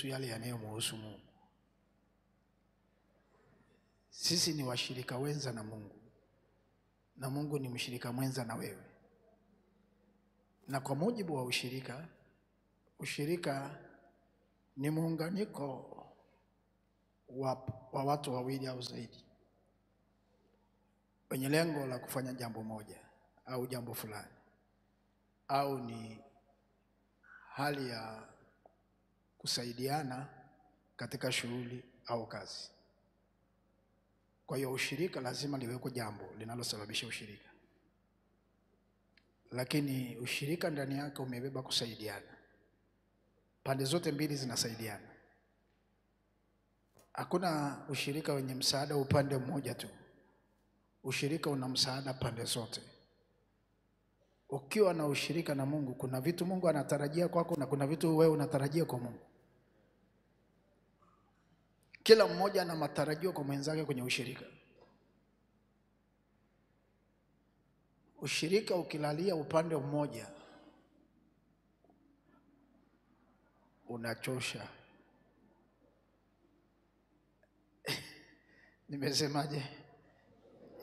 kuhusu yale yanayomhusu Mungu. Sisi ni washirika wenza na Mungu na Mungu ni mshirika mwenza na wewe, na kwa mujibu wa ushirika, ushirika ni muunganiko wa, wa watu wawili au zaidi wenye lengo la kufanya jambo moja au jambo fulani, au ni hali ya kusaidiana katika shughuli au kazi. Kwa hiyo ushirika lazima liweko jambo linalosababisha ushirika, lakini ushirika ndani yake umebeba kusaidiana. Pande zote mbili zinasaidiana. Hakuna ushirika wenye msaada upande mmoja tu. Ushirika una msaada pande zote. Ukiwa na ushirika na Mungu, kuna vitu Mungu anatarajia kwako na kuna vitu wewe unatarajia kwa Mungu. Kila mmoja ana matarajio kwa mwenzake kwenye ushirika. Ushirika ukilalia upande mmoja unachosha. Nimesemaje?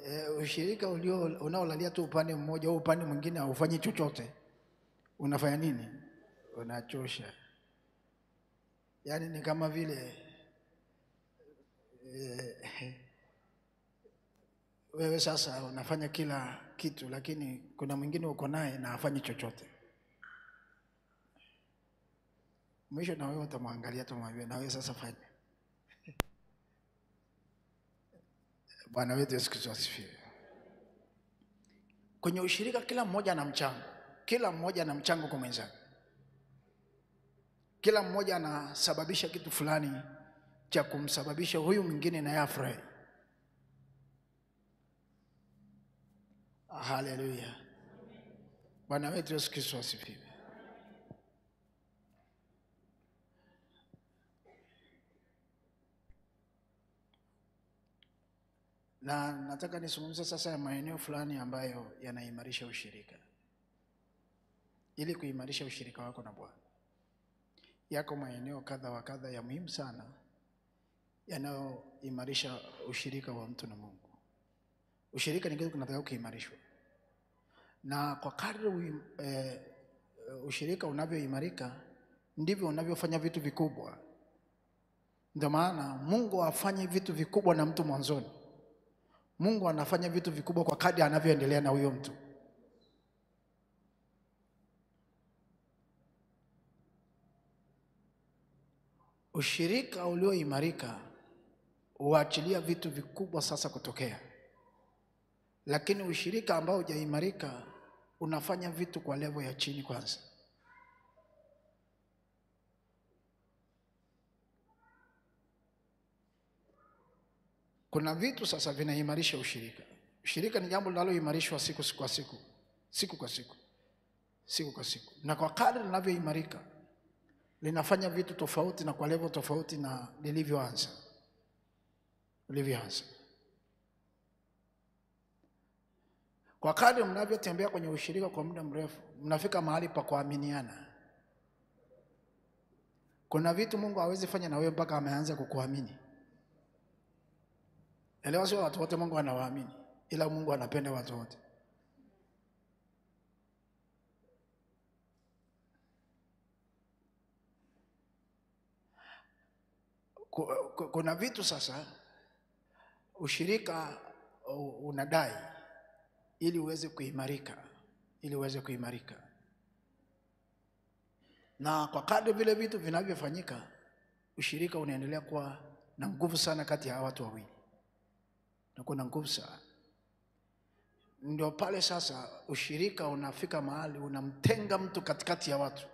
E, ushirika ulio unaolalia tu upande mmoja au upande mwingine haufanyi chochote, unafanya nini? Unachosha. Yaani ni kama vile Eh, wewe sasa unafanya kila kitu, lakini kuna mwingine uko naye na hafanyi chochote. Mwisho na wewe utamwangalia, utamwambia na wewe sasa fanya. Bwana wetu Yesu Kristo asifiwe. Kwenye ushirika kila mmoja ana mchango, kila mmoja ana mchango kwa mwenzake, kila mmoja anasababisha kitu fulani cha kumsababisha huyu mwingine naye afurahi. Haleluya! Bwana wetu Yesu Kristo asifiwe. Na nataka nizungumze sasa ya maeneo fulani ambayo yanaimarisha ushirika, ili kuimarisha ushirika wako na Bwana. Yako maeneo kadha wa kadha ya muhimu sana yanayoimarisha ushirika wa mtu na Mungu. Ushirika ni kitu kinatakiwa kuimarishwa, na kwa kadri eh, ushirika unavyoimarika ndivyo unavyofanya vitu vikubwa. Ndio maana Mungu afanye vitu vikubwa na mtu mwanzoni. Mungu anafanya vitu vikubwa kwa kadri anavyoendelea na huyo mtu. Ushirika ulioimarika huachilia vitu vikubwa sasa kutokea, lakini ushirika ambao hujaimarika unafanya vitu kwa levo ya chini kwanza. Kuna vitu sasa vinaimarisha ushirika. Ushirika ni jambo linaloimarishwa siku kwa siku, siku kwa siku, siku kwa siku, na kwa kadri linavyoimarika linafanya vitu tofauti na kwa levo tofauti na lilivyoanza ulivyoanza. Kwa kadri mnavyotembea kwenye ushirika kwa muda mrefu, mnafika mahali pa kuaminiana. Kuna vitu Mungu hawezi fanya na wewe mpaka ameanza kukuamini. Elewa, sio watu wote Mungu anawaamini, ila Mungu anapenda watu wote. Kuna vitu sasa ushirika uh, unadai ili uweze kuimarika, ili uweze kuimarika. Na kwa kadri vile vitu vinavyofanyika, ushirika unaendelea kuwa na nguvu sana kati ya watu wawili, na kuna nguvu sana. Ndio pale sasa ushirika unafika mahali unamtenga mtu katikati ya watu,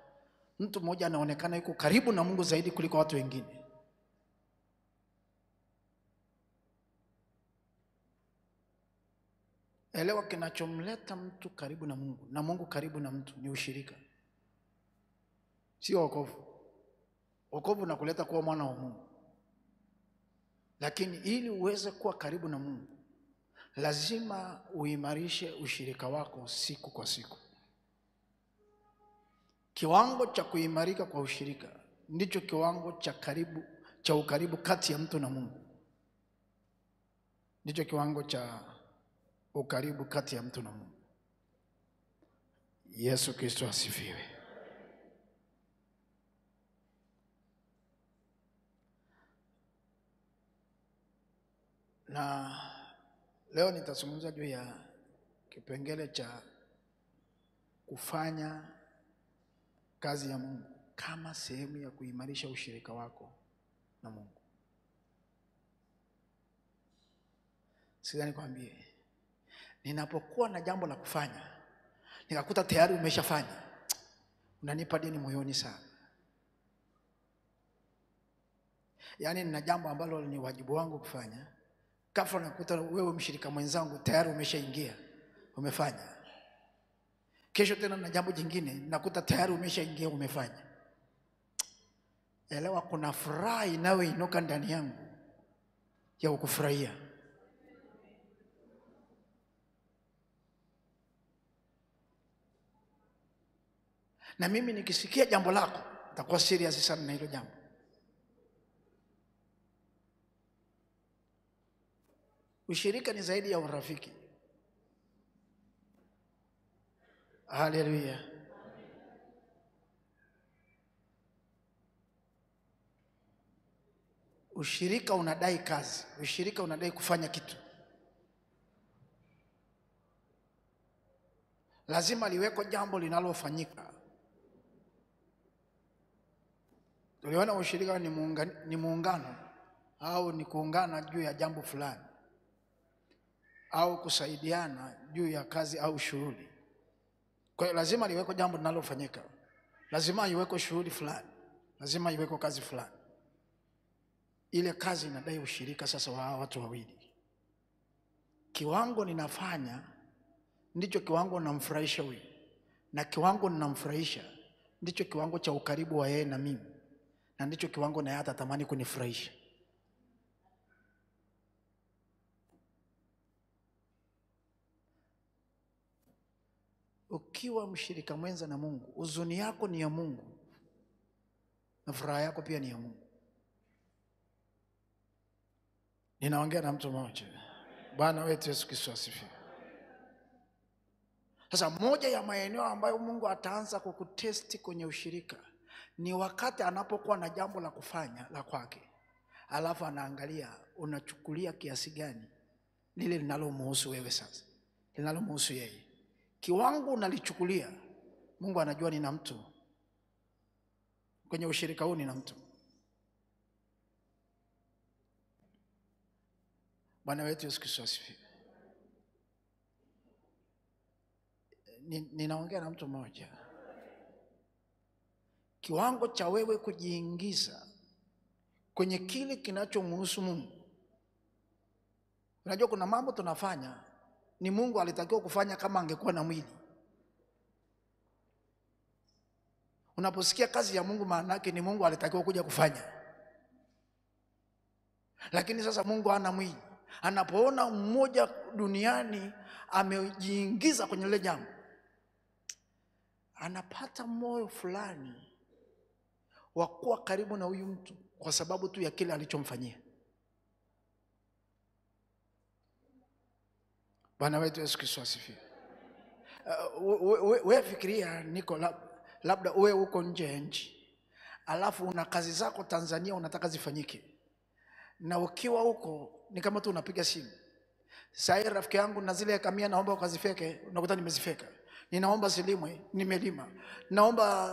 mtu mmoja anaonekana yuko karibu na Mungu zaidi kuliko watu wengine Elewa, kinachomleta mtu karibu na Mungu na Mungu karibu na mtu ni ushirika, sio wokovu. Wokovu nakuleta kuwa mwana wa Mungu, lakini ili uweze kuwa karibu na Mungu lazima uimarishe ushirika wako siku kwa siku. Kiwango cha kuimarika kwa ushirika ndicho kiwango cha karibu cha ukaribu kati ya mtu na Mungu, ndicho kiwango cha ukaribu kati ya mtu na Mungu. Yesu Kristo asifiwe. Na leo nitazungumza juu ya kipengele cha kufanya kazi ya Mungu kama sehemu ya kuimarisha ushirika wako na Mungu. Sidhani kwambie ninapokuwa na jambo la kufanya nikakuta tayari umeshafanya, unanipa deni moyoni sana. Yaani nina jambo ambalo ni wajibu wangu kufanya, kafa nakuta wewe mshirika mwenzangu tayari umeshaingia umefanya. Kesho tena na jambo jingine nakuta tayari umeshaingia umefanya. Elewa, kuna furaha inayoinuka ndani yangu ya ukufurahia na mimi nikisikia jambo lako nitakuwa serious sana na hilo jambo. Ushirika ni zaidi ya urafiki. Haleluya! Ushirika unadai kazi, ushirika unadai kufanya kitu. Lazima liweko jambo linalofanyika tuliona ushirika ni muungano, ni muungano au ni kuungana juu ya jambo fulani au kusaidiana juu ya kazi au shughuli. Kwa hiyo lazima liweko jambo linalofanyika, lazima iweko shughuli fulani, lazima iweko kazi fulani. Ile kazi inadai ushirika sasa wa watu wawili. Kiwango ninafanya ndicho kiwango namfurahisha huyu, na kiwango ninamfurahisha ndicho kiwango cha ukaribu wa yeye na mimi na ndicho kiwango naye atatamani kunifurahisha. Ukiwa mshirika mwenza na Mungu, huzuni yako ni ya Mungu na furaha yako pia ni ya Mungu. Ninaongea na mtu mmoja. Bwana wetu Yesu Kristo asifi Sasa moja ya maeneo ambayo Mungu ataanza kukutesti kwenye ushirika ni wakati anapokuwa na jambo la kufanya la kwake, alafu anaangalia unachukulia kiasi gani lile linalomuhusu wewe sasa, linalomuhusu yeye. Kiwango unalichukulia, Mungu anajua nina mtu kwenye ushirika huu, nina mtu. Bwana wetu Yesu Kristo asifiwe. Ninaongea na mtu mmoja kiwango cha wewe kujiingiza kwenye kile kinachomhusu Mungu. Unajua, kuna mambo tunafanya ni Mungu alitakiwa kufanya kama angekuwa na mwili. Unaposikia kazi ya Mungu, maana yake ni Mungu alitakiwa kuja kufanya, lakini sasa Mungu hana mwili. Anapoona mmoja duniani amejiingiza kwenye lile jambo, anapata moyo fulani wa kuwa karibu na huyu mtu kwa sababu tu ya kile alichomfanyia. Bwana wetu Yesu Kristo asifiwe. Uh, fikiria niko lab, labda uwe huko nje ya nchi alafu una kazi zako Tanzania unataka zifanyike, na ukiwa huko ni kama tu unapiga simu sahi rafiki yangu na zile kamia naomba ukazifeke, unakuta nimezifeka ninaomba zilimwe, nimelima. Naomba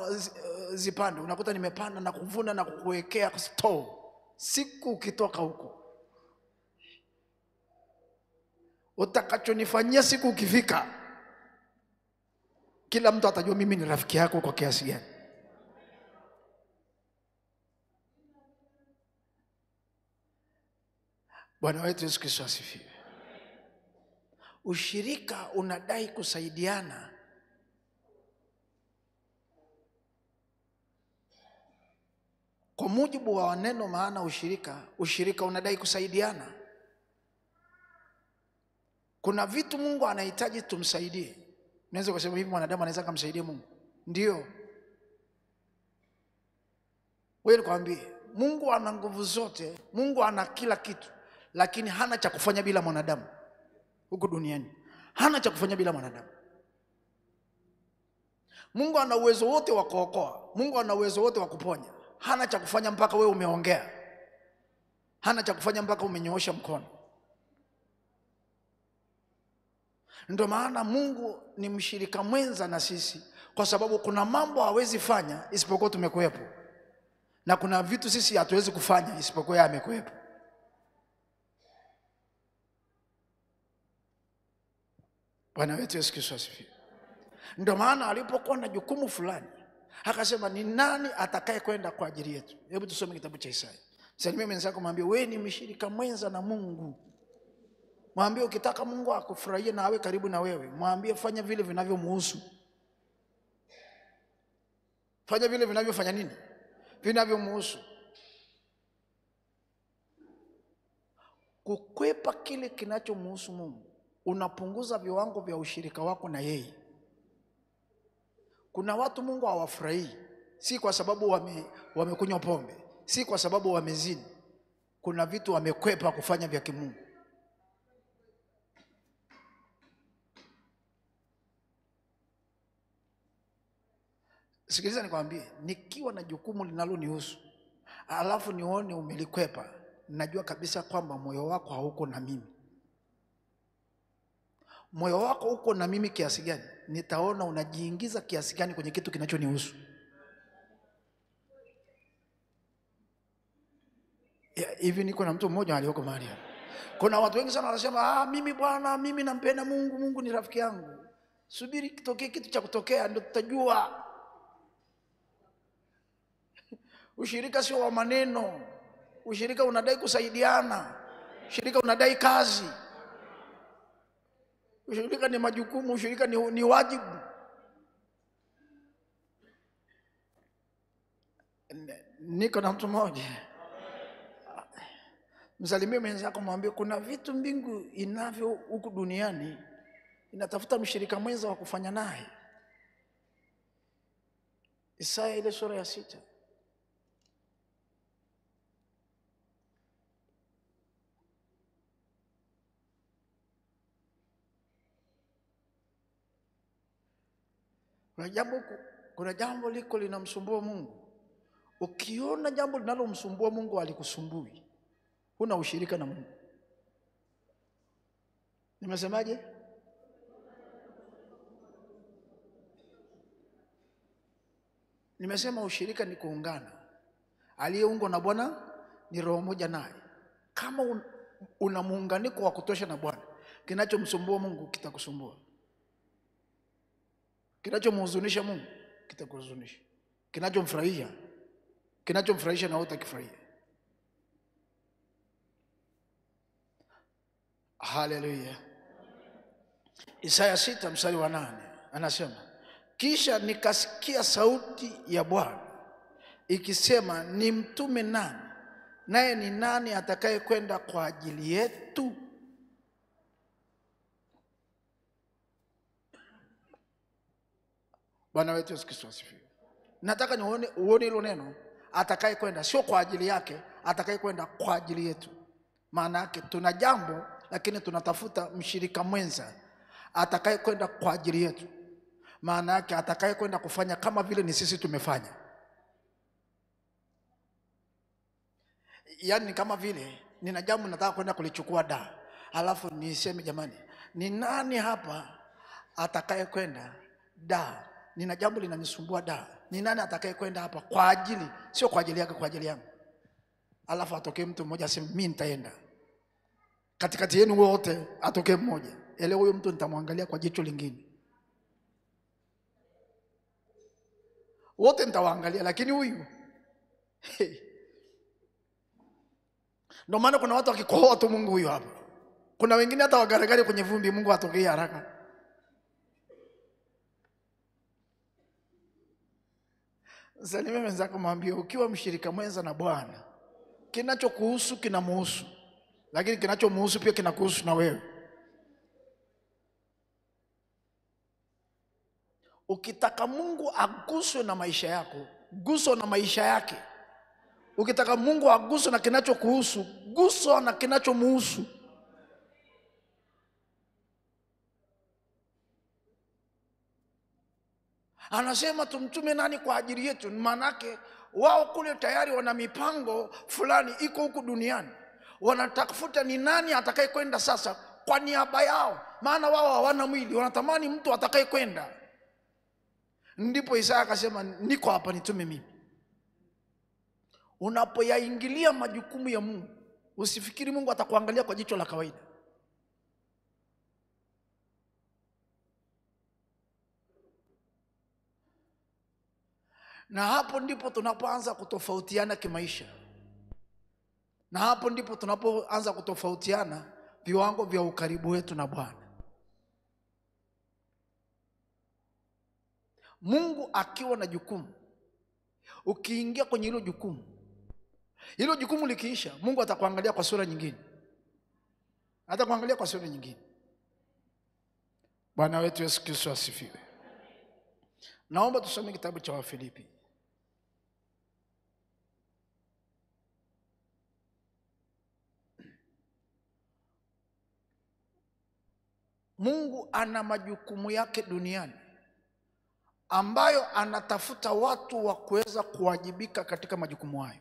zipande, unakuta nimepanda na kuvuna na kukuwekea store. Siku ukitoka huko utakachonifanyia siku ukifika, kila mtu atajua mimi ni rafiki yako kwa kiasi gani. Bwana wetu Yesu Kristo asifiwe. Ushirika unadai kusaidiana Kwa mujibu wa neno maana ushirika, ushirika unadai kusaidiana. Kuna vitu Mungu anahitaji tumsaidie. Naweza kusema hivi, mwanadamu anaweza kumsaidia Mungu? Ndio, wewe nikwambie, Mungu ana nguvu zote, Mungu ana kila kitu, lakini hana cha kufanya bila mwanadamu huku duniani, hana cha kufanya bila mwanadamu. Mungu ana uwezo wote wa kuokoa, Mungu ana uwezo wote wa kuponya hana cha kufanya mpaka wewe umeongea, hana cha kufanya mpaka umenyoosha mkono. Ndio maana Mungu ni mshirika mwenza na sisi, kwa sababu kuna mambo hawezi fanya isipokuwa tumekuwepo, na kuna vitu sisi hatuwezi kufanya isipokuwa yeye amekuwepo. Bwana wetu Yesu Kristo asifiwe. Ndio maana alipokuwa na jukumu fulani Akasema, ni nani atakaye kwenda kwa ajili yetu? Hebu tusome kitabu cha Isaya. Salimia mwenzako, mwambie wewe ni mshirika mwenza na Mungu. Mwambie ukitaka Mungu akufurahie na awe karibu na wewe, mwambie fanya vile vinavyomuhusu. Fanya vile vinavyofanya nini? Vinavyomuhusu. Kukwepa kile kinachomuhusu Mungu unapunguza viwango vya ushirika wako na yeye. Kuna watu Mungu hawafurahii, si kwa sababu wame, wamekunywa pombe, si kwa sababu wamezini. Kuna vitu wamekwepa kufanya vya kimungu. Sikiliza nikwambie, nikiwa na jukumu linalonihusu alafu nione umelikwepa, najua kabisa kwamba moyo wako hauko na mimi moyo wako uko na mimi kiasi gani, nitaona unajiingiza kiasi gani kwenye kitu kinachonihusu. Hivi niko na mtu mmoja alioko mahali hapa. Kuna watu wengi sana wanasema ah, mimi bwana, mimi nampenda Mungu, Mungu ni rafiki yangu. Subiri kitokee kitu cha kutokea, ndio tutajua. Ushirika sio wa maneno. Ushirika unadai kusaidiana, ushirika unadai kazi. Ushirika ni majukumu, ushirika ni, ni wajibu. Niko na mtu mmoja, msalimie mwenzako, mwambie kuna vitu mbingu inavyo huku duniani, inatafuta mshirika mwenza wa kufanya naye. Isaya ile sura ya sita Kuna jambo, kuna jambo liko linamsumbua Mungu. Ukiona jambo linalomsumbua Mungu alikusumbui, huna ushirika na Mungu. Nimesemaje? Nimesema ushirika ni kuungana. Aliyeungwa na Bwana ni roho moja naye. Kama un, una muunganiko wa kutosha na Bwana, kinachomsumbua Mungu kitakusumbua. Kinachomhuzunisha Mungu kitakuhuzunisha, kinachomfurahisha kinachomfurahisha na wewe utakifurahia. Haleluya! Isaya sita mstari wa nane anasema, kisha nikasikia sauti ya Bwana ikisema, ni mtume nani, naye ni nani atakayekwenda kwa ajili yetu? Bwana wetu Yesu Kristo asifiwe. Nataka nione uone hilo neno, atakaye kwenda sio kwa ajili yake, atakaye kwenda kwa ajili yetu. Maana yake tuna jambo lakini tunatafuta mshirika mwenza atakaye kwenda kwa ajili yetu, maana yake atakaye kwenda kufanya kama vile ni sisi tumefanya, yaani kama vile nina jambo nataka kwenda kulichukua da, alafu niseme jamani, ni nani hapa atakaye kwenda da nina jambo linanisumbua da, ni nani atakaye kwenda hapa kwa ajili, sio kwa ajili yake, kwa ajili yangu? Alafu atokee mtu mmoja aseme mimi nitaenda. Katikati yenu wote atokee mmoja, ele eh, huyo mtu nitamwangalia kwa jicho lingine, wote nitawaangalia, lakini huyu Ndio maana kuna watu wakikohoa tu, Mungu huyu hapa. Kuna wengine hata wagaragari kwenye vumbi, Mungu atokee haraka Salimia mwenzako, mwambie ukiwa mshirika mwenza na Bwana, kinachokuhusu kinamuhusu, lakini kinachomuhusu pia kinakuhusu na wewe. Ukitaka Mungu aguswe na maisha yako, guswa na maisha yake. Ukitaka Mungu aguswe na kinachokuhusu, guswa na kinachomuhusu. anasema tumtume nani kwa ajili yetu? Maanake wao kule tayari wana mipango fulani iko huku duniani, wanatafuta ni nani atakaye kwenda sasa kwa niaba yao, maana wao hawana mwili, wanatamani mtu atakaye kwenda. Ndipo Isaya akasema, niko hapa, nitume mimi. Unapoyaingilia majukumu ya Mungu, usifikiri Mungu atakuangalia kwa jicho la kawaida. na hapo ndipo tunapoanza kutofautiana kimaisha, na hapo ndipo tunapoanza kutofautiana viwango vya ukaribu wetu na Bwana. Mungu akiwa na jukumu, ukiingia kwenye hilo jukumu, hilo jukumu likiisha, Mungu atakuangalia kwa sura nyingine, atakuangalia kwa sura nyingine. Bwana wetu Yesu Kristo asifiwe. Naomba tusome kitabu cha Wafilipi Mungu ana majukumu yake duniani ambayo anatafuta watu wa kuweza kuwajibika katika majukumu hayo,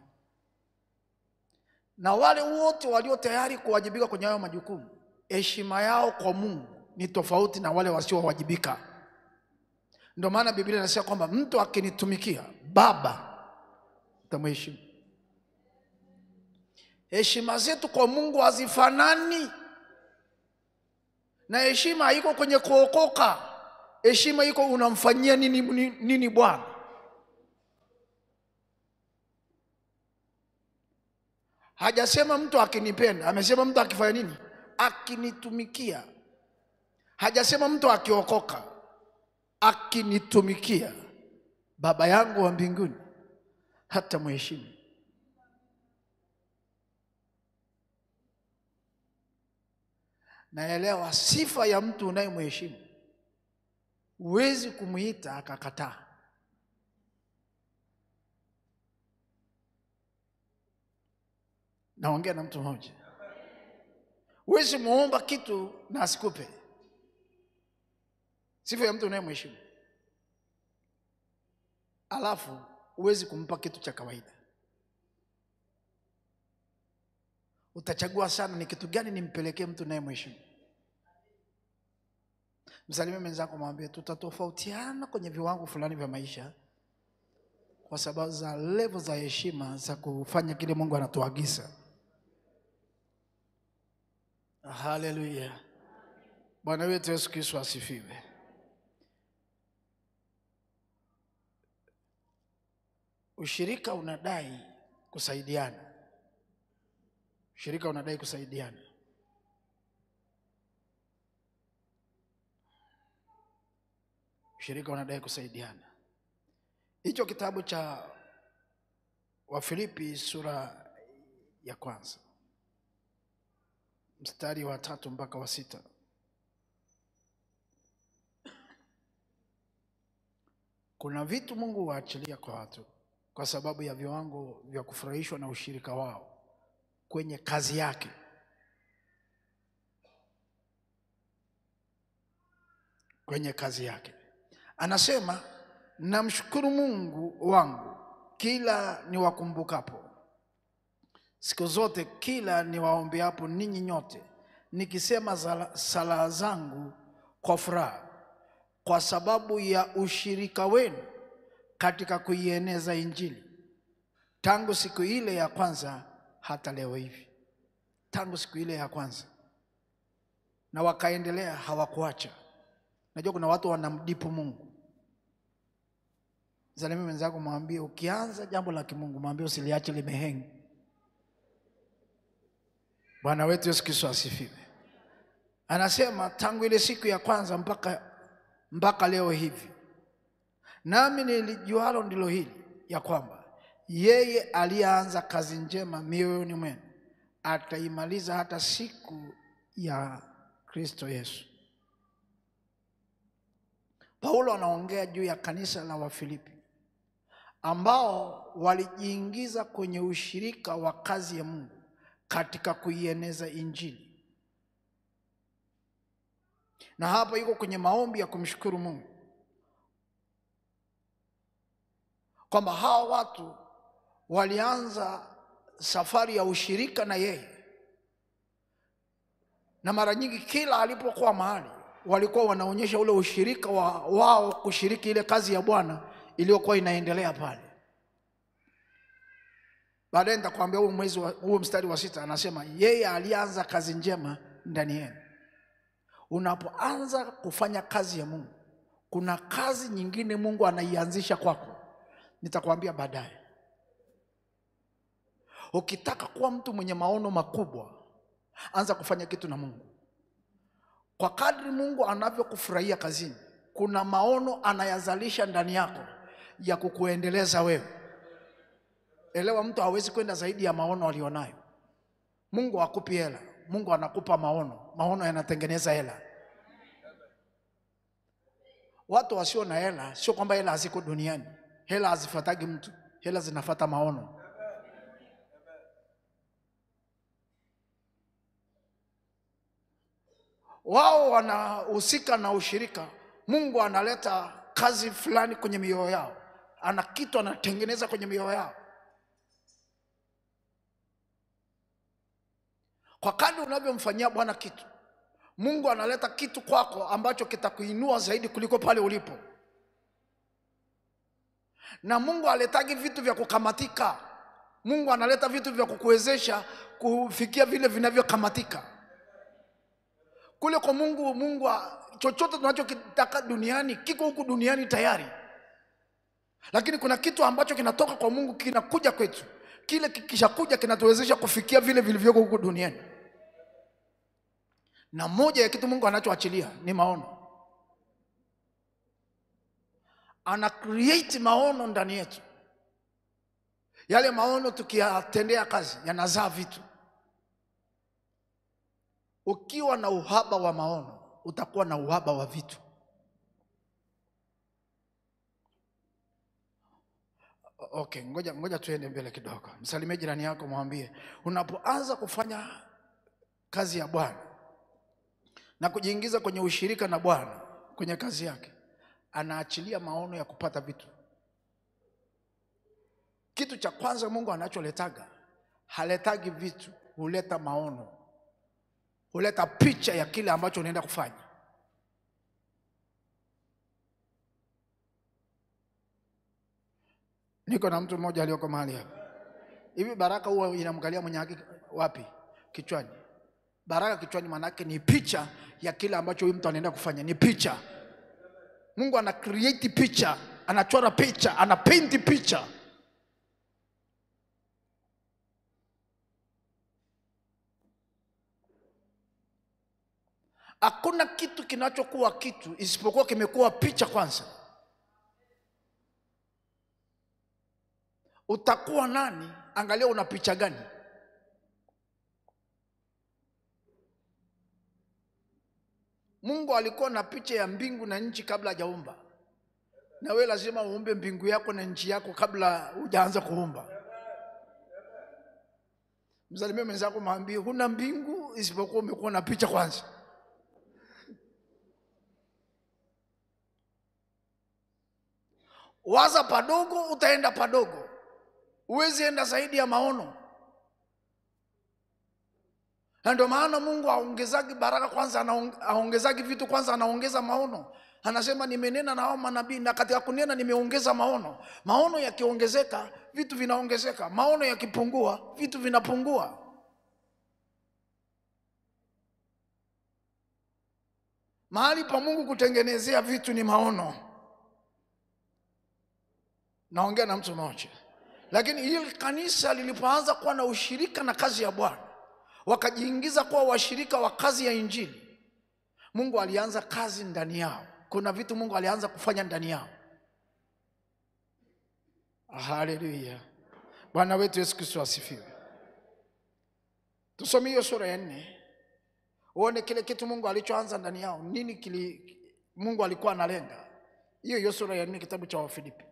na wale wote walio tayari kuwajibika kwenye hayo majukumu, heshima yao kwa Mungu ni tofauti na wale wasiowajibika. Ndio maana Biblia inasema kwamba mtu akinitumikia Baba nitamheshimu. Heshima zetu kwa Mungu hazifanani na heshima haiko kwenye kuokoka. Heshima iko unamfanyia nini, nini, nini Bwana. Hajasema mtu akinipenda, amesema mtu akifanya nini, akinitumikia. Hajasema mtu akiokoka, akinitumikia Baba yangu wa mbinguni hata mheshimu. naelewa sifa ya mtu unayemheshimu. Huwezi kumwita akakataa. Naongea na mtu mmoja, huwezi muomba kitu na asikupe. Sifa ya mtu unayemheshimu, alafu huwezi kumpa kitu cha kawaida. utachagua sana ni kitu gani nimpelekee mtu naye mheshimu. msalimi mwenzako, mwambie tutatofautiana kwenye viwango fulani vya maisha, kwa sababu za levo za heshima za kufanya kile Mungu anatuagiza. Haleluya! Bwana wetu Yesu Kristo asifiwe. Ushirika unadai kusaidiana Shirika unadai kusaidiana. Shirika unadai kusaidiana. Hicho kitabu cha Wafilipi sura ya kwanza mstari wa tatu mpaka wa sita kuna vitu Mungu waachilia kwa watu kwa sababu ya viwango vya kufurahishwa na ushirika wao kwenye kazi yake. Kwenye kazi yake anasema, namshukuru Mungu wangu kila niwakumbukapo, siku zote kila niwaombeapo ninyi nyote, nikisema sala zangu kwa furaha, kwa sababu ya ushirika wenu katika kuieneza Injili tangu siku ile ya kwanza hata leo hivi, tangu siku ile ya kwanza, na wakaendelea, hawakuacha. Najua kuna watu wanamdipu Mungu. Zalimia mwenzako, mwambie ukianza jambo la kimungu, mwambie usiliache limehengi. Bwana wetu Yesu Kristo asifiwe. Anasema tangu ile siku ya kwanza mpaka, mpaka leo hivi, nami nilijualo ndilo hili ya kwamba yeye aliyeanza kazi njema mioyoni mwenu ataimaliza hata siku ya Kristo Yesu. Paulo anaongea juu ya kanisa la Wafilipi ambao walijiingiza kwenye ushirika wa kazi ya Mungu katika kuieneza Injili, na hapa iko kwenye maombi ya kumshukuru Mungu kwamba hawa watu walianza safari ya ushirika na yeye, na mara nyingi kila alipokuwa mahali walikuwa wanaonyesha ule ushirika wa wao kushiriki ile kazi ya Bwana iliyokuwa inaendelea pale. Baadaye nitakwambia huo mwezi huo mstari wa sita anasema yeye alianza kazi njema ndani yenu. Unapoanza kufanya kazi ya Mungu, kuna kazi nyingine Mungu anaianzisha kwako, nitakwambia baadaye. Ukitaka kuwa mtu mwenye maono makubwa, anza kufanya kitu na Mungu. Kwa kadri Mungu anavyokufurahia kazini, kuna maono anayazalisha ndani yako ya kukuendeleza wewe. Elewa, mtu hawezi kwenda zaidi ya maono alionayo. Mungu akupi hela, Mungu anakupa maono. Maono yanatengeneza hela. Watu wasio na hela, sio kwamba hela haziko duniani. Hela hazifatagi mtu, hela zinafata maono. wao wanahusika na ushirika, Mungu analeta kazi fulani kwenye mioyo yao, ana kitu anatengeneza kwenye mioyo yao. Kwa kadri unavyomfanyia Bwana kitu, Mungu analeta kitu kwako ambacho kitakuinua zaidi kuliko pale ulipo. Na Mungu aletagi vitu vya kukamatika. Mungu analeta vitu vya kukuwezesha kufikia vile vinavyokamatika. Kule kwa Mungu, Mungu chochote tunachokitaka duniani kiko huku duniani tayari, lakini kuna kitu ambacho kinatoka kwa Mungu kinakuja kwetu. Kile kikishakuja kinatuwezesha kufikia vile vilivyoko huku duniani, na moja ya kitu Mungu anachoachilia ni maono. Ana create maono ndani yetu, yale maono tukiyatendea kazi yanazaa vitu ukiwa na uhaba wa maono, utakuwa na uhaba wa vitu. Okay, ngoja, ngoja tuende mbele kidogo. Msalimie jirani yako, mwambie unapoanza kufanya kazi ya Bwana na kujiingiza kwenye ushirika na Bwana kwenye kazi yake, anaachilia maono ya kupata vitu. Kitu cha kwanza Mungu anacholetaga haletagi vitu, huleta maono huleta picha ya kile ambacho unaenda kufanya. Niko na mtu mmoja aliyoko mahali hapa hivi, baraka huwa inamkalia mwenye haki wapi? Kichwani. Baraka kichwani, manaake ni picha ya kile ambacho huyu mtu anaenda kufanya, ni picha. Mungu ana create picha, anachora picha, ana picha Hakuna kitu kinachokuwa kitu isipokuwa kimekuwa picha kwanza. Utakuwa nani? Angalia una picha gani. Mungu alikuwa na picha ya mbingu na nchi kabla hajaumba, na we lazima uumbe mbingu yako na nchi yako kabla hujaanza kuumba. mzalimia mwenzako, mwambie huna mbingu isipokuwa umekuwa na picha kwanza. Waza padogo, utaenda padogo, huwezi enda zaidi ya maono. Na ndio maana Mungu aongezagi baraka kwanza, aongezagi vitu kwanza, anaongeza maono. Anasema nimenena na hao manabii, na katika kunena nimeongeza maono. Maono yakiongezeka vitu vinaongezeka, maono yakipungua vitu vinapungua. Mahali pa Mungu kutengenezea vitu ni maono naongea na mtu mmoja, lakini hili kanisa lilipoanza kuwa na ushirika na kazi ya Bwana, wakajiingiza kuwa washirika wa kazi ya Injili, Mungu alianza kazi ndani yao. Kuna vitu Mungu alianza kufanya ndani yao. Ah, haleluya, Bwana wetu Yesu Kristo asifiwe. Tusome hiyo sura ya nne uone kile kitu Mungu alichoanza ndani yao, nini kili Mungu alikuwa analenga. Hiyo hiyo sura ya nne, kitabu cha Wafilipi.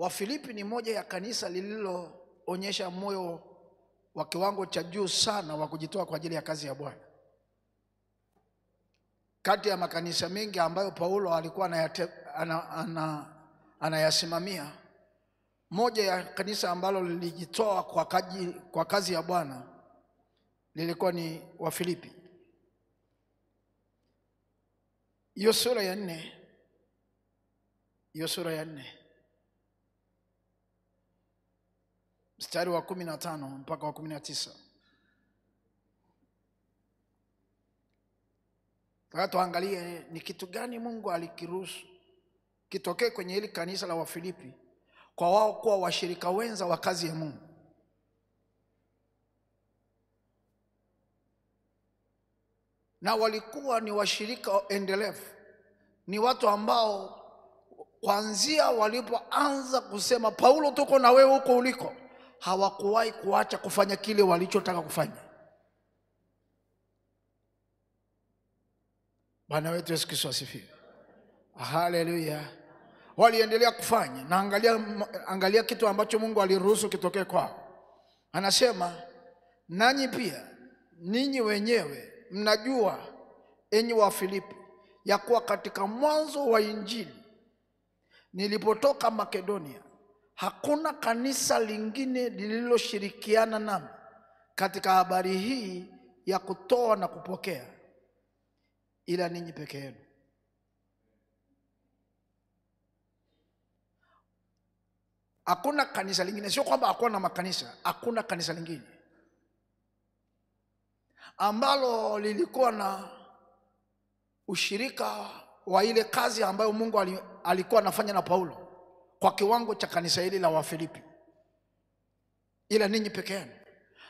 Wafilipi ni moja ya kanisa lililoonyesha moyo wa kiwango cha juu sana wa kujitoa kwa ajili ya kazi ya Bwana. Kati ya makanisa mengi ambayo Paulo alikuwa anayasimamia ana, ana, moja ya kanisa ambalo lilijitoa kwa, kwa kazi ya Bwana lilikuwa ni Wafilipi. Hiyo sura ya nne, hiyo sura ya nne mstari wa kumi na tano mpaka wa kumi na tisa taka tuangalie ni kitu gani mungu alikiruhusu kitokee kwenye hili kanisa la wafilipi kwa wao kuwa washirika wenza wa kazi ya mungu na walikuwa ni washirika endelevu ni watu ambao kwanzia walipoanza kusema paulo tuko na wewe huko uliko hawakuwahi kuacha kufanya kile walichotaka kufanya. Bwana wetu Yesu Kristo asifiwe, haleluya. Waliendelea kufanya na angalia, angalia kitu ambacho Mungu aliruhusu kitokee kwao. Anasema, nanyi pia ninyi wenyewe mnajua, enyi wa Filipi, ya kuwa katika mwanzo wa Injili nilipotoka Makedonia Hakuna kanisa lingine lililoshirikiana nami katika habari hii ya kutoa na kupokea ila ninyi peke yenu. Hakuna kanisa lingine, sio kwamba hakuwa na makanisa, hakuna kanisa lingine ambalo lilikuwa na ushirika wa ile kazi ambayo Mungu alikuwa anafanya na Paulo kwa kiwango cha kanisa hili la Wafilipi, ila ninyi peke yenu.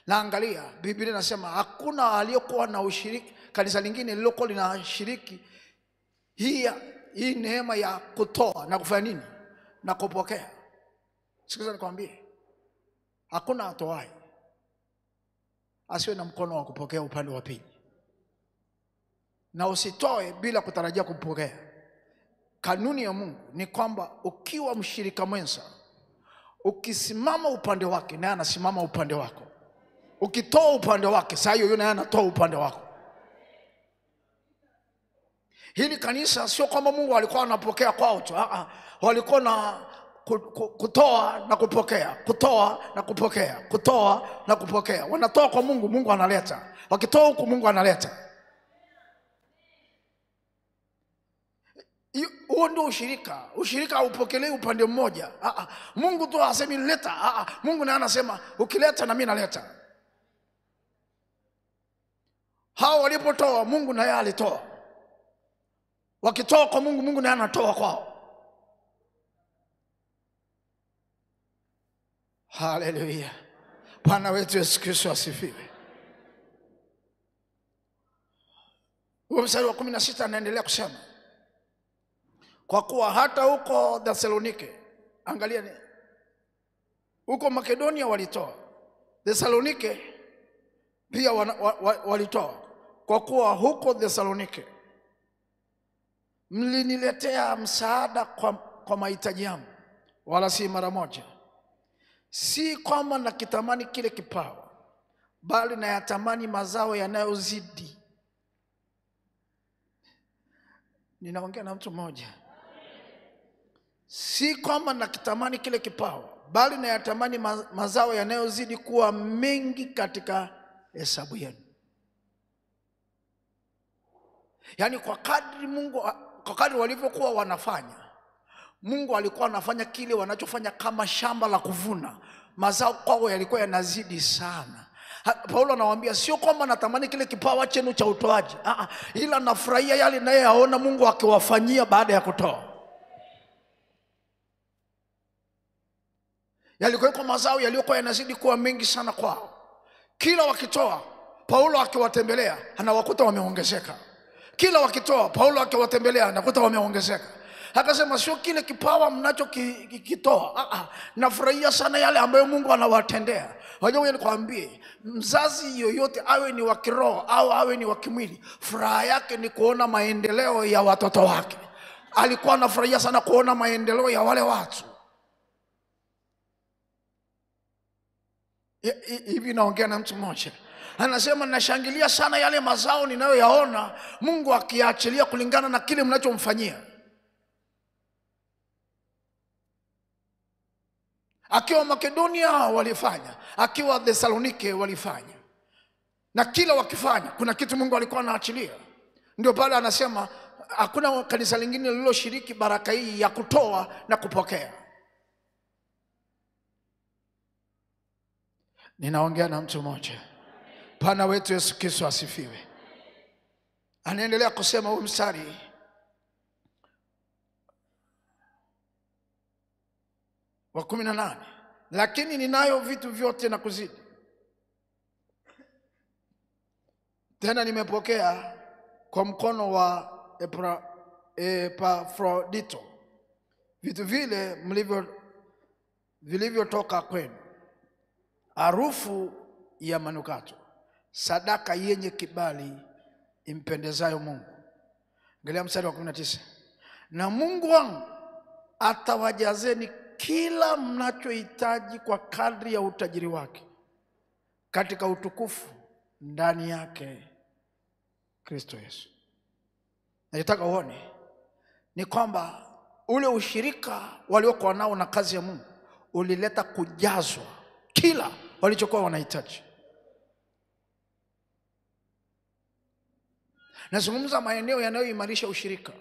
Na angalia, Biblia inasema hakuna aliyokuwa na ushiriki, kanisa lingine lililokuwa linashiriki hii hii neema ya kutoa na kufanya nini na kupokea. Sikiza nikwambie, hakuna atoaye asiwe na mkono wa kupokea upande wa pili, na usitoe bila kutarajia kupokea. Kanuni ya Mungu ni kwamba ukiwa mshirika mwenza, ukisimama upande wake, naye anasimama upande wako. Ukitoa upande wake, saa hiyo naye anatoa upande wako. Hili kanisa sio kwamba Mungu alikuwa anapokea kwao tu, ah, ah. walikuwa na kutoa na kupokea, kutoa na kupokea, kutoa na kupokea. Wanatoa kwa Mungu, Mungu analeta. Wakitoa huku, Mungu analeta. huo ndio ushirika. Ushirika haupokelei upande mmoja. ah. ah. Mungu tu hasemi leta. Ah, ah. Mungu naye anasema ukileta na mimi naleta. Hao walipotoa Mungu naye alitoa, wakitoa kwa Mungu, Mungu naye anatoa kwao. Haleluya! Bwana wetu Yesu Kristo asifiwe. Huo mstari wa kumi na sita anaendelea kusema kwa kuwa hata huko Thesalonike, angalia ni huko Makedonia walitoa, Thesalonike pia wa, wa, walitoa. Kwa kuwa huko Thesalonike mliniletea msaada kwa, kwa mahitaji yangu, wala si mara moja. Si kwamba nakitamani kile kipawa, bali nayatamani mazao yanayozidi. Ninaongea na mtu mmoja si kwamba nakitamani kile kipawa, bali nayatamani mazao yanayozidi kuwa mengi katika hesabu yenu. Yaani kwa kadri Mungu, kwa kadri walivyokuwa wanafanya, Mungu alikuwa anafanya kile wanachofanya kama shamba la kuvuna. Mazao kwao yalikuwa yanazidi sana. Paulo anawaambia sio kwamba natamani kile kipawa chenu cha utoaji, ah, ah, ila nafurahia yale naye Mungu akiwafanyia baada ya kutoa. yalikuweko mazao yaliyokuwa yanazidi kuwa mengi sana kwao. Kila wakitoa, Paulo akiwatembelea anawakuta wameongezeka. Kila wakitoa, Paulo akiwatembelea anakuta wameongezeka. Akasema sio kile kipawa mnachokitoa, ki, ah, ah. nafurahia sana yale ambayo Mungu anawatendea. Wajua, nikwambie, mzazi yoyote awe ni wa kiroho au awe ni wa kimwili, furaha yake ni kuona maendeleo ya watoto wake. Alikuwa anafurahia sana kuona maendeleo ya wale watu hivi naongea na mtu mmoja anasema nashangilia sana yale mazao ninayoyaona mungu akiyaachilia kulingana na kile mnachomfanyia akiwa makedonia walifanya akiwa thesalonike walifanya na kila wakifanya kuna kitu mungu alikuwa anaachilia ndio pale anasema hakuna kanisa lingine lililoshiriki baraka hii ya kutoa na kupokea Ninaongea na mtu mmoja. Bwana wetu Yesu Kristo asifiwe. Anaendelea kusema huu mstari wa kumi na nane, lakini ninayo vitu vyote na kuzidi tena, nimepokea kwa mkono wa Epra, Epafrodito vitu vile mlivyo vilivyotoka kwenu harufu ya manukato, sadaka yenye kibali impendezayo Mungu. Angalia mstari wa 19, na Mungu wangu atawajazeni kila mnachohitaji kwa kadri ya utajiri wake katika utukufu ndani yake Kristo Yesu. Nataka uone ni kwamba ule ushirika waliokuwa nao na kazi ya Mungu ulileta kujazwa kila walichokuwa wanahitaji. Nazungumza maeneo yanayoimarisha ushirika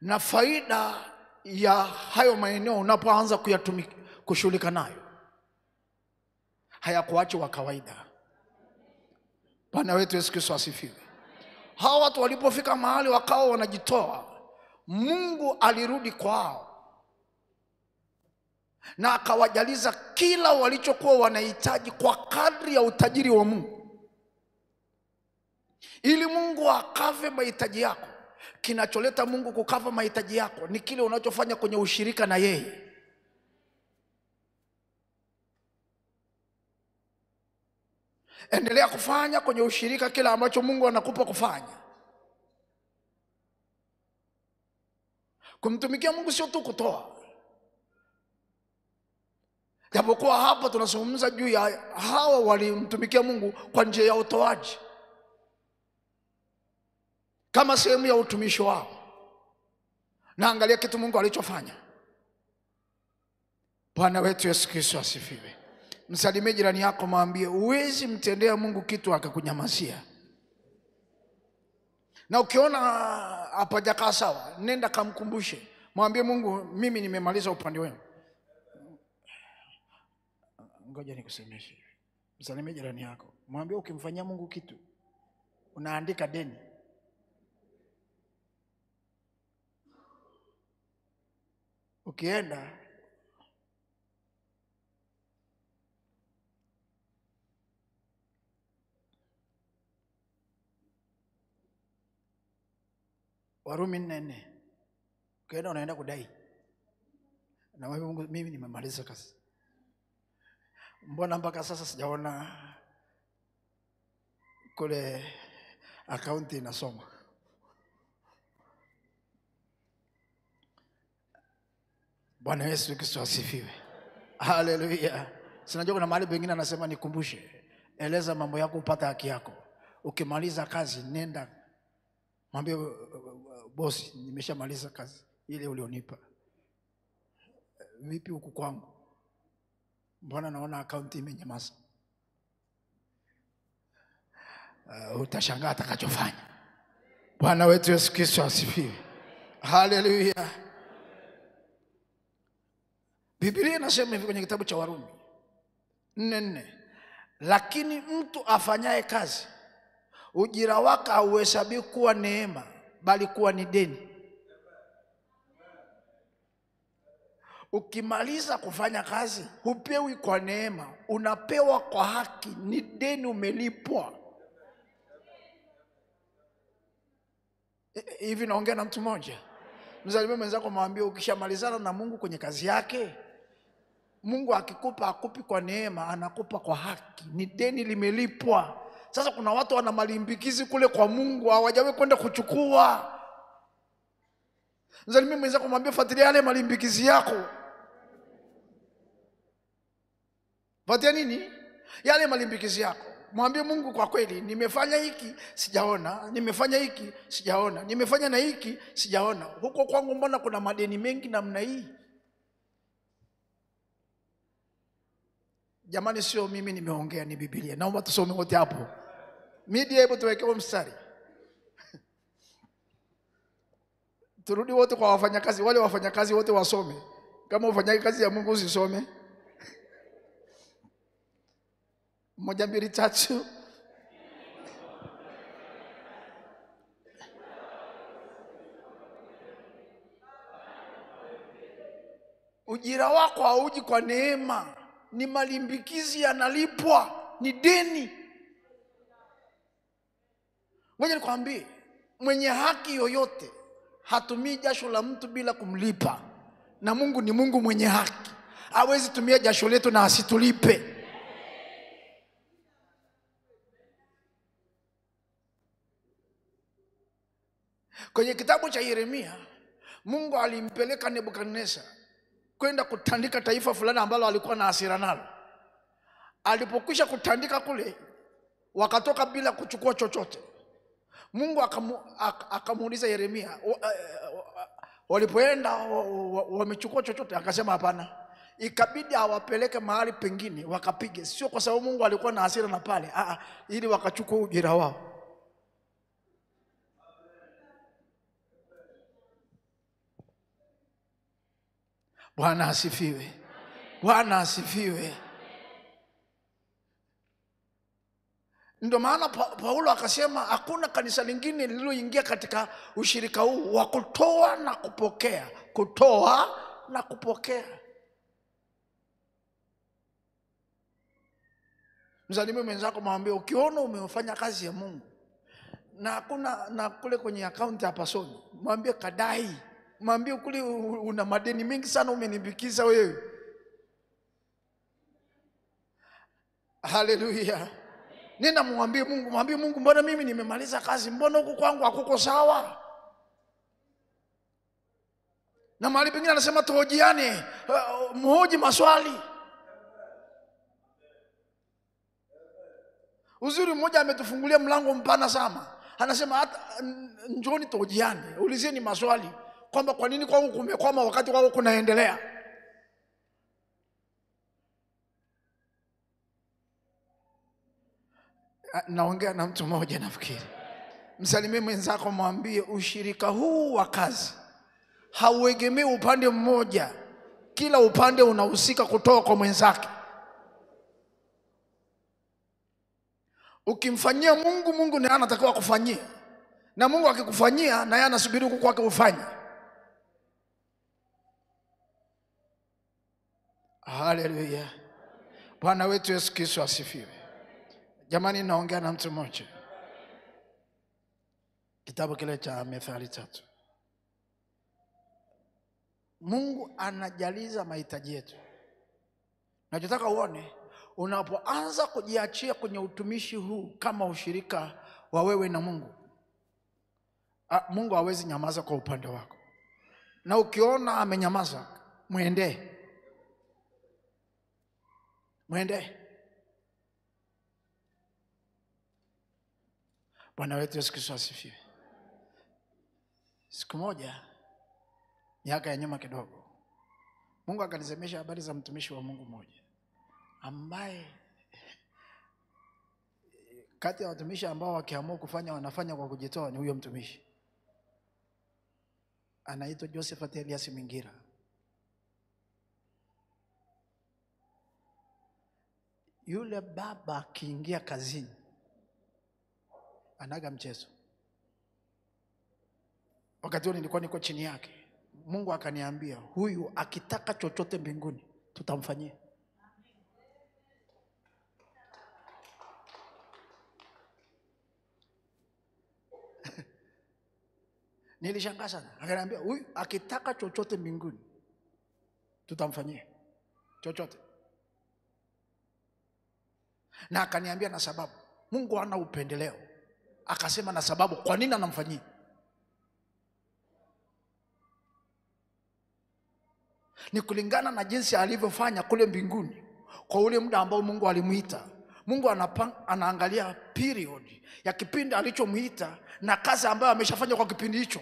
na faida ya hayo maeneo unapoanza kushughulika nayo, hayakuachi wa kawaida. Bwana wetu Yesu Kristo asifiwe. Hawa watu walipofika mahali wakawa wanajitoa, Mungu alirudi kwao na akawajaliza kila walichokuwa wanahitaji kwa kadri ya utajiri wa Mungu, ili Mungu akave mahitaji yako. Kinacholeta Mungu kukava mahitaji yako ni kile unachofanya kwenye ushirika na yeye. Endelea kufanya kwenye ushirika kila ambacho Mungu anakupa kufanya. Kumtumikia Mungu sio tu kutoa japokuwa hapa tunazungumza juu ya hawa walimtumikia Mungu kwa njia ya utoaji kama sehemu ya utumishi wao, na angalia kitu Mungu alichofanya. Bwana wetu Yesu Kristo asifiwe. Msalimie jirani yako, mwambie huwezi mtendea Mungu kitu akakunyamazia. Na ukiona hapajakaa sawa, nenda kamkumbushe, mwambie Mungu, mimi nimemaliza upande wenu. Ngoja nikusemeshe, msalimie jirani yako, mwambie ukimfanyia Mungu kitu unaandika deni. Ukienda Warumi nne nne, ukienda unaenda kudai na Mungu, mimi nimemaliza kazi mbona mpaka sasa sijaona kule akaunti inasoma. Bwana Yesu Kristo asifiwe, haleluya. Sinajua kuna mahali pengine anasema nikumbushe, eleza mambo yako upata haki yako. Ukimaliza kazi, nenda mwambie uh, uh, bosi, nimeshamaliza kazi ile ulionipa. Vipi huku kwangu? mbona naona akaunti imenyamaza? Uh, utashangaa atakachofanya. Bwana wetu Yesu Kristo asifiwe, haleluya. Biblia inasema hivi kwenye kitabu cha Warumi nne nne, lakini mtu afanyaye kazi ujira wake hauhesabii kuwa neema, bali kuwa ni deni Ukimaliza kufanya kazi hupewi kwa neema, unapewa kwa haki. Ni deni umelipwa. Hivi naongea na mtu mmoja. mzalimu mwenzako, mwambie ukishamalizana na Mungu kwenye kazi yake, Mungu akikupa akupi kwa neema, anakupa kwa haki. Ni deni limelipwa. Sasa kuna watu wana malimbikizi kule kwa Mungu, hawajawe kwenda kuchukua. Mzalimu mwenzako, mwambie fuatilia yale malimbikizi yako. Patia nini? Yale malimbikizi yako. Mwambie Mungu, kwa kweli nimefanya hiki sijaona, nimefanya hiki sijaona, nimefanya na hiki sijaona. Huko kwangu mbona kuna madeni mengi namna hii? Jamani, sio mimi nimeongea, ni Biblia. Naomba tusome wote hapo. Media, hebu tuwekewe mstari turudi wote kwa wafanyakazi, wale wafanyakazi wote wasome. Kama ufanyaji kazi ya Mungu usisome moja mbili tatu. Ujira wako hauji kwa neema, ni malimbikizi yanalipwa, ni deni. Ngoja nikwambie, mwenye haki yoyote hatumii jasho la mtu bila kumlipa, na Mungu ni Mungu mwenye haki, hawezi tumia jasho letu na asitulipe. Kwenye kitabu cha Yeremia, Mungu alimpeleka Nebukadneza kwenda kutandika taifa fulani ambalo alikuwa na hasira nalo. Alipokwisha kutandika kule, wakatoka bila kuchukua chochote. Mungu akamuuliza Yeremia, eh, walipoenda wamechukua chochote? Akasema hapana. Ikabidi awapeleke mahali pengine wakapige, sio kwa sababu Mungu alikuwa na hasira na pale, ah, ah, ili wakachukua ujira wao. Bwana asifiwe, Bwana asifiwe. Ndio maana Paulo akasema hakuna kanisa lingine lililoingia katika ushirika huu wa kutoa na kupokea, kutoa na kupokea. mzalimu mwenzako, mwambie ukiona umefanya kazi ya Mungu na hakuna na kule kwenye akaunti pasoni mwambie kadai mwambie ukuli, una madeni mengi sana umenibikiza wewe. Haleluya, nina mwambie Mungu, mwambie Mungu, mbona mimi nimemaliza kazi, mbona huku kwangu hakuko sawa na mahali pengine anasema tuhojiane, eh, mhoji maswali. Uzuri mmoja ametufungulia mlango mpana sana, anasema hata njoni tuhojiane, ulizeni maswali kwamba kwa nini kwangu kumekwama wakati kwako kunaendelea. Ah, naongea na mtu mmoja nafikiri. Msalimie mwenzako, mwambie ushirika huu wa kazi hauegemei upande mmoja, kila upande unahusika kutoa kwa mwenzake. Ukimfanyia Mungu, Mungu naye anatakiwa kufanyia, na Mungu akikufanyia, naye anasubiri huku kwake ufanye. Haleluya! Bwana wetu Yesu Kristo asifiwe. Jamani, naongea na mtu mmoja, kitabu kile cha Methali tatu. Mungu anajaliza mahitaji yetu. Nachotaka uone, unapoanza kujiachia kwenye utumishi huu kama ushirika wa wewe na Mungu, ah, Mungu hawezi nyamaza kwa upande wako, na ukiona amenyamaza mwendee mwende. Bwana wetu Yesu Kristo asifiwe. Siku moja miaka ya nyuma kidogo, Mungu akanisemesha habari za mtumishi wa Mungu mmoja ambaye kati ya watumishi ambao wakiamua kufanya wanafanya kwa kujitoa ni huyo mtumishi, anaitwa Josephat Elias Mingira. Yule baba akiingia kazini anaga mchezo. Wakati huo nilikuwa niko chini yake, Mungu akaniambia huyu akitaka chochote mbinguni tutamfanyia. Nilishangaa sana, akaniambia huyu akitaka chochote mbinguni tutamfanyia chochote na akaniambia na sababu. Mungu hana upendeleo, akasema na sababu kwa nini anamfanyia. Ni kulingana na jinsi alivyofanya kule mbinguni kwa ule muda ambao Mungu alimwita. Mungu anapa, anaangalia period ya kipindi alichomwita na kazi ambayo ameshafanya kwa kipindi hicho.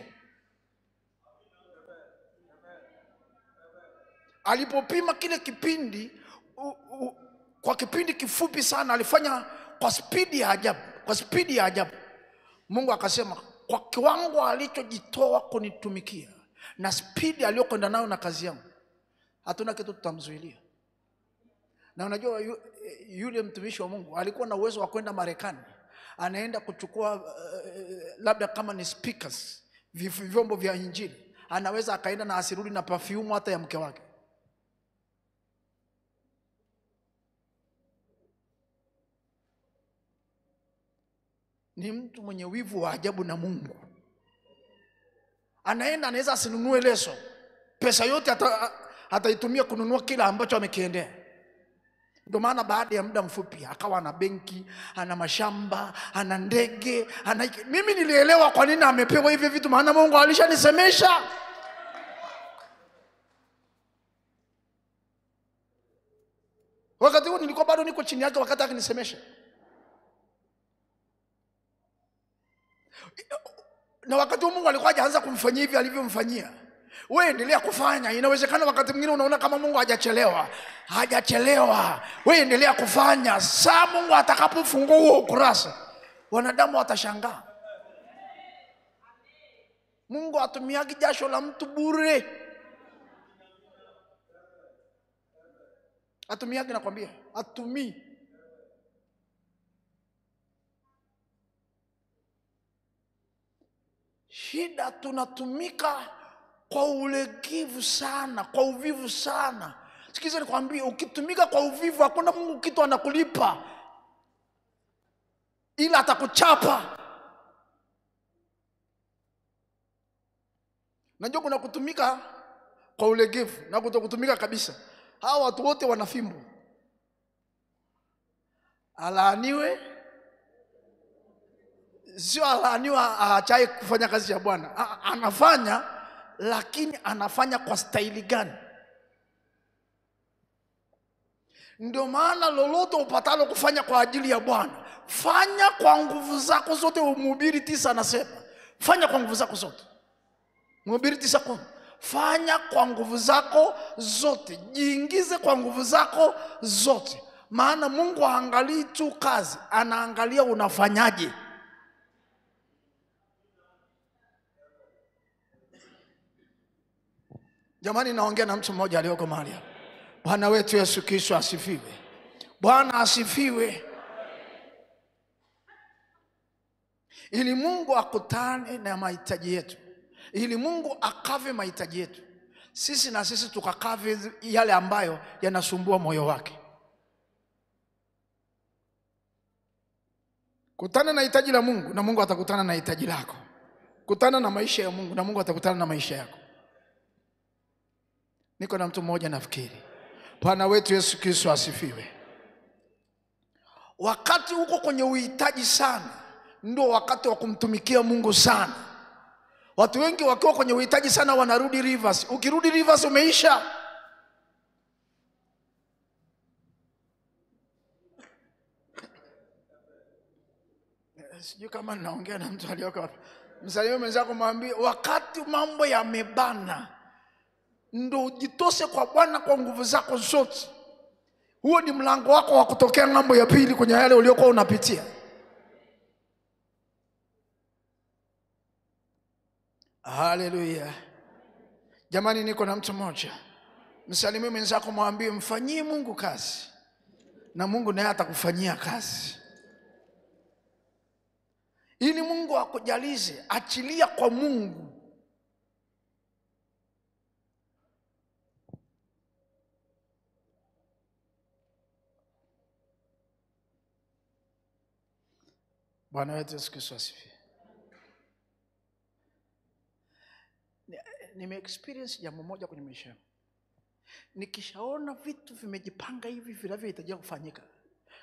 Alipopima kile kipindi u, u, kwa kipindi kifupi sana, alifanya kwa spidi ya ajabu, kwa spidi ya ajabu. Mungu akasema kwa kiwango alichojitoa kunitumikia na spidi aliyokwenda nayo na kazi yangu, hatuna kitu tutamzuilia. Na unajua yule mtumishi wa Mungu alikuwa na uwezo wa kwenda Marekani, anaenda kuchukua uh, labda kama ni speakers, vyombo vya Injili, anaweza akaenda na asirudi na perfume hata ya mke wake ni mtu mwenye wivu wa ajabu na Mungu. Anaenda anaweza asinunue leso, pesa yote ataitumia kununua kila ambacho amekiendea. Ndio maana baada ya muda mfupi akawa ana benki, ana mashamba, ana ndege, ana mimi nilielewa kwa nini amepewa hivi vitu, maana Mungu alishanisemesha. Wakati huo nilikuwa bado niko chini yake, wakati akinisemesha na wakati Mungu alikuwa hajaanza kumfanyia hivi alivyomfanyia wewe endelea kufanya. Inawezekana wakati mwingine unaona kama Mungu hajachelewa, hajachelewa. Wewe endelea kufanya, saa Mungu atakapofungua huo ukurasa, wanadamu watashangaa. Mungu hatumiagi jasho la mtu bure, hatumiagi, nakwambia, atumii shida tunatumika kwa ulegevu sana, kwa uvivu sana. Sikiza nikwambie, ukitumika kwa uvivu, hakuna Mungu kitu anakulipa, ila atakuchapa. Najua kuna kutumika kwa ulegevu na kutokutumika kabisa. Hawa watu wote wana fimbo, alaaniwe sio alaniwa achai kufanya kazi ya Bwana. Anafanya, lakini anafanya kwa staili gani? Ndio maana lolote upatalo kufanya kwa ajili ya Bwana, fanya kwa nguvu zako zote. Mhubiri tisa anasema fanya kwa nguvu zako zote. Mhubiri tisa kumi fanya kwa nguvu zako zote, jiingize kwa nguvu zako zote, maana Mungu haangalii tu kazi, anaangalia unafanyaje. Jamani, naongea na mtu mmoja aliyoko mahali hapa. Bwana wetu Yesu Kristo asifiwe. Bwana asifiwe. Ili Mungu akutane na mahitaji yetu, ili Mungu akave mahitaji yetu, sisi na sisi tukakave yale ambayo yanasumbua moyo wake. Kutana na hitaji la Mungu na Mungu atakutana na hitaji lako. Kutana na maisha ya Mungu na Mungu atakutana na maisha yako. Niko na mtu mmoja nafikiri. Bwana wetu Yesu Kristo asifiwe. Wakati uko kwenye uhitaji sana, ndio wakati wa kumtumikia Mungu sana. Watu wengi wakiwa kwenye uhitaji sana wanarudi Rivers. Ukirudi Rivers umeisha. Sijui kama naongea na mtu aliyoko msalimu mwenzako, mwambie wakati mambo yamebana ndo ujitose kwa Bwana kwa nguvu zako zote. Huo ni mlango wako wa kutokea ng'ambo ya pili kwenye yale uliokuwa unapitia. Haleluya! Jamani, niko na mtu mmoja, msalimi mwenzako, mwambie mfanyie Mungu kazi na Mungu naye atakufanyia kazi, ili Mungu akujalize. Achilia kwa Mungu Bwana wetu Yesu Kristo asifiwe. Nimeexperience jambo moja kwenye maisha yangu, nikishaona vitu vimejipanga hivi vinavyohitajia kufanyika,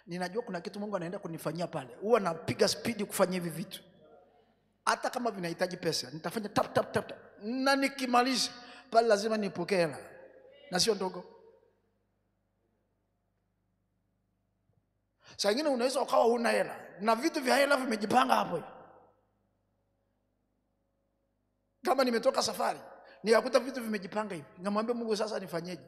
ninajua kuna kitu Mungu anaenda kunifanyia pale. Huwa napiga spidi kufanya hivi vitu, hata kama vinahitaji pesa, nitafanya tap tap tap, na nikimaliza pale lazima nipokee hela na sio ndogo. Saa ingine unaweza ukawa huna hela na vitu vya hela vimejipanga hapo. Kama nimetoka safari nikakuta vitu vimejipanga hivi, namwambia Mungu, sasa nifanyeje?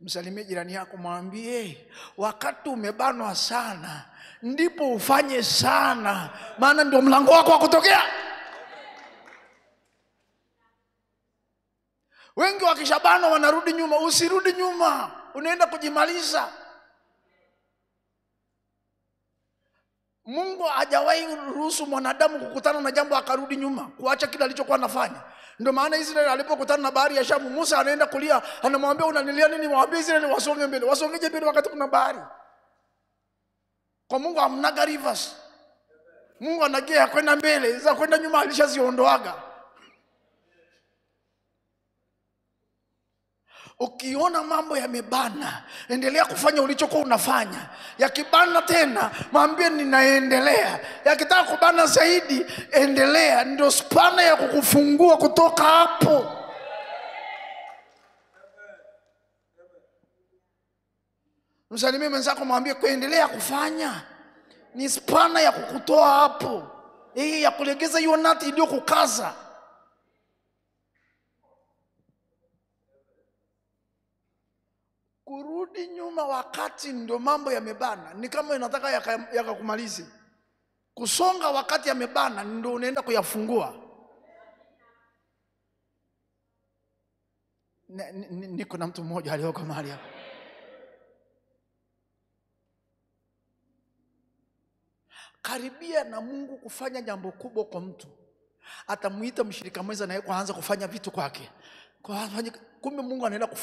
Msalimie jirani yako, mwambie wakati umebanwa sana, ndipo ufanye sana, maana ndio mlango wako wa kutokea. Wengi wakishabana wanarudi nyuma. Usirudi nyuma, unaenda kujimaliza. Mungu hajawahi ruhusu mwanadamu kukutana na jambo akarudi nyuma, kuacha kile alichokuwa anafanya. Ndio maana Israeli alipokutana na bahari ya Shamu, Musa anaenda kulia, anamwambia unanilia nini? Mwambie Israeli wasonge mbele. Wasongeje mbele wakati kuna bahari? Kwa Mungu amnaga rivers. Mungu anagea kwenda mbele, za kwenda nyuma alishaziondoaga. Ukiona mambo yamebana, endelea kufanya ulichokuwa unafanya. Yakibana tena, mwambie ninaendelea. Yakitaka kubana zaidi, endelea. Ndio spana ya kukufungua kutoka hapo. Msalimie mwenzako, mwambie kuendelea kufanya ni spana ya kukutoa hapo. Hii ya kulegeza hiyo nati iliyokukaza kukaza kurudi nyuma wakati ndio mambo yamebana, ni kama inataka yakakumalizi yaka kusonga wakati yamebana, ndio unaenda kuyafungua. Niko na mtu mmoja aliyoko mahali hapa karibia na Mungu kufanya jambo kubwa kwa mtu, atamuita mshirika mwenza naye kuanza kufanya vitu kwake, kumbe Mungu anaenda